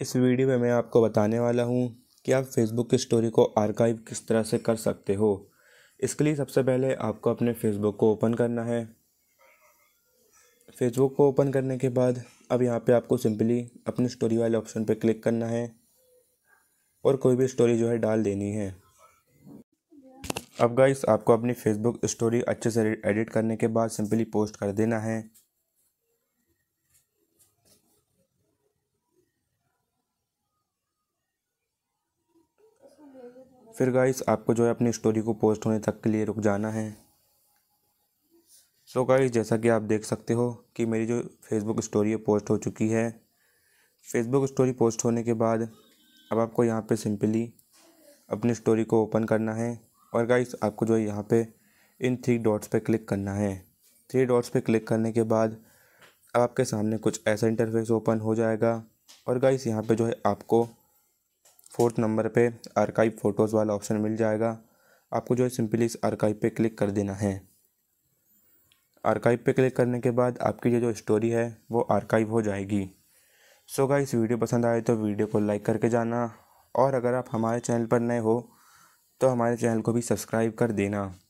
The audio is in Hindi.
इस वीडियो में मैं आपको बताने वाला हूँ कि आप फेसबुक की स्टोरी को आर्काइव किस तरह से कर सकते हो इसके लिए सबसे पहले आपको अपने फेसबुक को ओपन करना है फेसबुक को ओपन करने के बाद अब यहाँ पे आपको सिंपली अपने स्टोरी वाले ऑप्शन पे क्लिक करना है और कोई भी स्टोरी जो है डाल देनी है अब गाइस आपको अपनी फेसबुक स्टोरी अच्छे से एडिट करने के बाद सिंपली पोस्ट कर देना है फिर गाइस आपको जो है अपनी स्टोरी को पोस्ट होने तक के लिए रुक जाना है सो so गाइस जैसा कि आप देख सकते हो कि मेरी जो फेसबुक स्टोरी है पोस्ट हो चुकी है फेसबुक स्टोरी पोस्ट होने के बाद अब आपको यहाँ पे सिंपली अपनी स्टोरी को ओपन करना है और गाइस आपको जो है यहाँ पे इन थ्री डॉट्स पे क्लिक करना है थ्री डॉट्स पे क्लिक करने के बाद अब आपके सामने कुछ ऐसा इंटरफेस ओपन हो जाएगा और गाइस यहाँ पे जो है आपको फोर्थ नंबर पे आर्काइव फ़ोटोज़ वाला ऑप्शन मिल जाएगा आपको जो है सिंपली इस आर्काइव पे क्लिक कर देना है आर्काइव पे क्लिक करने के बाद आपकी ये जो स्टोरी है वो आर्काइव हो जाएगी सो so इस वीडियो पसंद आए तो वीडियो को लाइक करके जाना और अगर आप हमारे चैनल पर नए हो तो हमारे चैनल को भी सब्सक्राइब कर देना